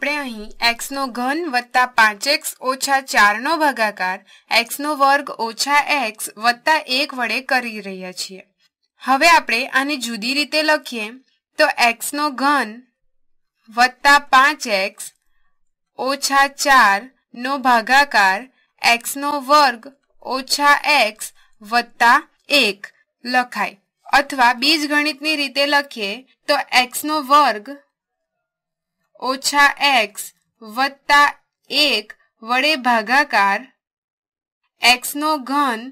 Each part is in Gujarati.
આપણે અહીં એક્સનો ઘન વત્તા પાંચ એક્સ ઓછા ચારનો ભાગાકાર એક્સનો વર્ગ ઓછા એક્સ વત્તા એક વડે કરી રહ્યા છીએ હવે આપણે આને જુદી રીતે લખીએ તો એક્સનો ઘન વત્તા પાંચ એક્સ ઓછા ચારનો ભાગાકાર એક્સનો વર્ગ ઓછા એક્સ વત્તા એક લખાય અથવા બીજગણિતની રીતે લખીએ તો એક્સનો વર્ગ ઓછા એક્સ વત્તા એક વડે ભાગાકાર એક્સનો ઘન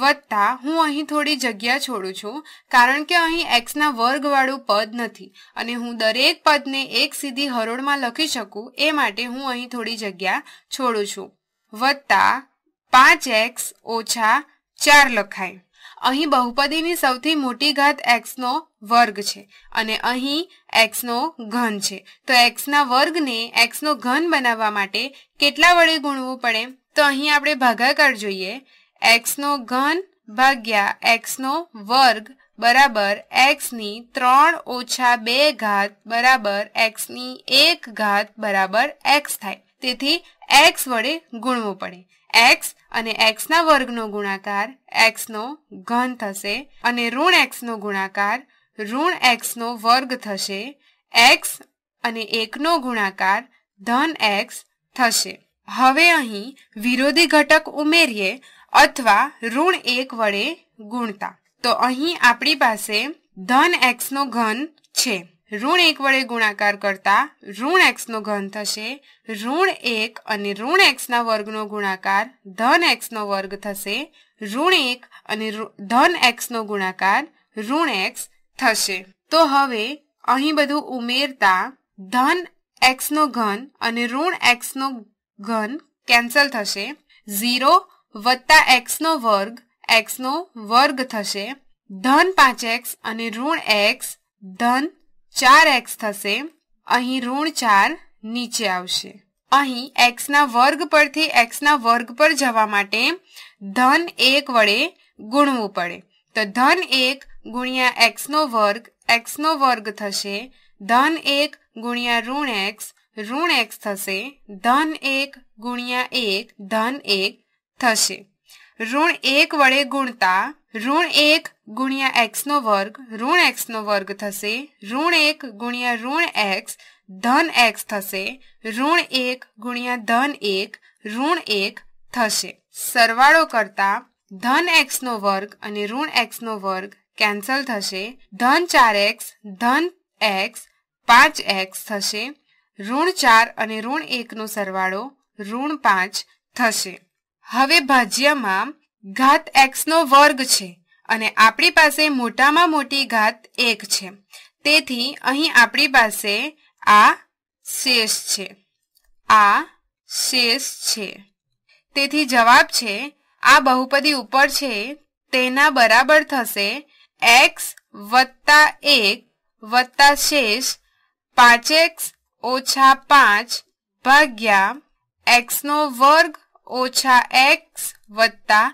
વત્તા હું અહીં થોડી જગ્યા છોડું છું કારણ કે અહીં એક્સના વર્ગવાળું પદ નથી અને હું દરેક પદને એક સીધી હરોળમાં લખી શકું એ માટે હું અહીં થોડી જગ્યા છોડું છું વત્તા પાંચ એક્સ ઓછા ચાર લખાય અહીં બહુપદીની સૌથી મોટી ઘાત એક્સનો વર્ગ છે અને અહીં એક્સનો ઘન છે તો એક્સના વર્ગને એક્સનો ઘન બનાવવા માટે કેટલા વડે ગુણવું પડે તો અહીં આપણે ભાગાકાર જોઈએ એક્સનો ઘન ભાગ્યા એક્સનો વર્ગ બરાબર એક્સની ત્રણ ઓછા બે ઘાત બરાબર એક્સની એક ઘાત બરાબર એક્સ થાય તેથી એક્સ વડે ગુણવું પડે એક્સ અને એક્સના વર્ગનો ગુણાકાર એક્સનો ઘન થશે અને ઋણ એક્સનો ગુણાકાર ઋણ એક્સનો વર્ગ થશે એક્સ અને એકનો ગુણાકાર ધન એક્સ થશે હવે અહીં વિરોધી ઘટક ઉમેરીએ અથવા ઋણ એક વડે ગુણતા તો અહીં આપણી પાસે ધન એક્સનો ઘન છે ઋણ એક વડે ગુણાકાર કરતા ઋણ એક્સનો ઘન થશે ઋણ એક અને ઋણ એક્સના વર્ગનો ગુણાકાર ધન એક્સનો વર્ગ થશે ઋણ એક અને ધન એક્સનો ગુણાકાર ઋણ એક્સ થશે તો હવે અહીં બધું ઉમેરતા ધન એક્સનો ઘન અને ઋણ એક્સનો ઘન કેન્સલ થશે ઝીરો વત્તા એક્સનો વર્ગ એક્સનો વર્ગ થશે ધન પાંચ એક્સ અને ઋણ એક્સ ધન ચાર એક્સ થશે અહીં ઋણ ચાર નીચે આવશે અહીં એક્સના વર્ગ પરથી એક્સના વર્ગ પર જવા માટે ધન એક વડે ગુણવું પડે તો ધન એક ગુણ્યા એક્સનો વર્ગ એક્સનો વર્ગ થશે ધન એક ગુણ્યા ઋણ એક્સ ઋણ એક્સ થશે ધન એક ગુણ્યા એક ધન એક થશે ઋણ એક વડે ગુણતા ઋણ એક ગુણ્યા એક્સનો વર્ગ ઋણ એક્સનો વર્ગ થશે ઋણ એક ગુણ્યા ઋણ એક્સ ધન એક્સ થશે ઋણ એક ગુણ્યા ધન એક ઋણ એક થશે સરવાળો કરતા ધન એક્સનો વર્ગ અને ઋણ એક્સનો વર્ગ કેન્સલ થશે ધન ચાર એક્સ ધન એક્સ પાંચ એક્સ થશે ઋણ ચાર અને ઋણ એકનો સરવાળો ઋણ પાંચ થશે હવે ભાજ્યમાં ઘાત એક્સનો વર્ગ છે અને આપણી પાસે મોટામાં મોટી ઘાત એક છે તેથી અહીં આપણી પાસે આ શેષ છે આ શેષ છે તેથી જવાબ છે આ બહુપદી ઉપર છે તેના બરાબર થશે એક્સ વત્તા એક વત્તા શેષ પાંચેક્સ ઓછા પાંચ ભાગ્યા એક્સનો વર્ગ ઓછા એક્સ વત્તા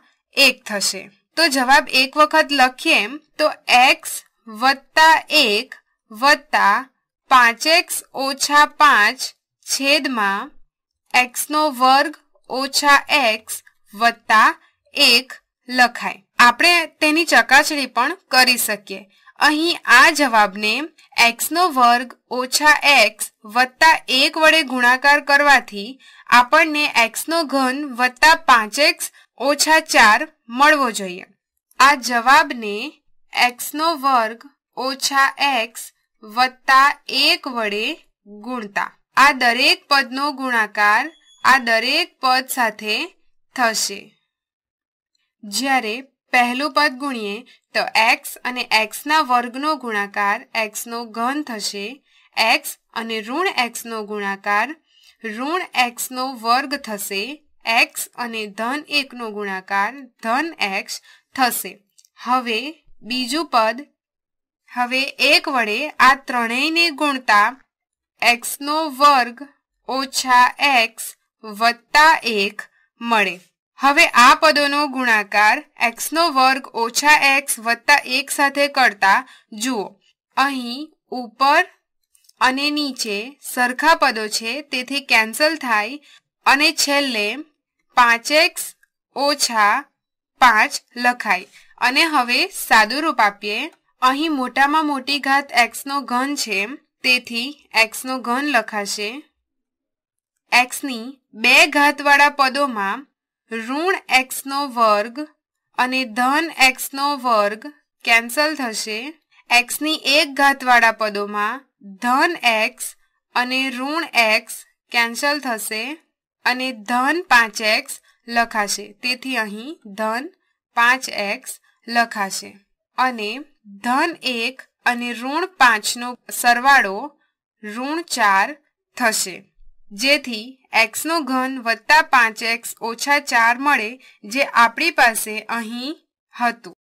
એક થશે તો જવાબ એક વખત લખીએ તો એક્સ વત્તા એક વત્તા પાંચ એક્સ ઓછા પાંચ છેદમાં એક્સનો વર્ગ ઓછા એક્સ વત્તા એક લખાય આપણે તેની ચકાસણી પણ કરી શકીએ અહીં આ જવાબને એક્સનો વર્ગ ઓછા એક્સ વત્તા એક વડે ગુણાકાર કરવાથી આપણને એક્સનો ઘન વત્તા પાંચ એક્સ ઓછા ચાર મળવો જોઈએ આ જવાબને એક્સનો વર્ગ ઓછા એક્સ વત્તા એક વડે ગુણતા આ દરેક પદનો ગુણાકાર આ દરેક પદ સાથે થશે જ્યારે પહેલું પદ ગુણીએ તો એક્સ અને એક્સના વર્ગનો ગુણાકાર એક્સનો ઘન થશે એક્સ અને ઋણ એક્સનો ગુણાકાર ઋણ એક્સનો વર્ગ થશે એક્સ અને ધન એકનો ગુણાકાર ધન એક્સ થશે હવે બીજું પદ હવે એક વડે આ ત્રણેયને ગુણતા એક્સનો વર્ગ ઓછા એક્સ વત્તા એક મળે હવે આ પદોનો ગુણાકાર એક્સનો વર્ગ ઓછા એક્સ વત્તા એક સાથે કરતા જુઓ અહીં ઉપર અને નીચે સરખા પદો છે તેથી કેન્સલ થાય અને છેલ્લે પાંચ એક્સ ઓછા પાંચ લખાય અને હવે સાદું રૂપ આપીએ અહીં મોટામાં મોટી ઘાત એક્સનો ઘન છે તેથી એક્સનો ઘન લખાશે એક્સની બે ઘાતવાળા પદોમાં ઋણ એક્સનો વર્ગ અને ધન એક્સનો વર્ગ કેન્સલ થશે એક્સની એક ઘાતવાળા પદોમાં ધન એક્સ અને ઋણ એક્સ કેન્સલ થશે અને ધન પાંચ એક્સ લખાશે તેથી અહીં ધન પાંચ એક્સ લખાશે અને ધન એક અને ઋણ પાંચનો સરવાળો ઋણ ચાર થશે જેથી એક્સનો ઘન વત્તા પાંચ એક્સ ઓછા ચાર મળે જે આપણી પાસે અહીં હતું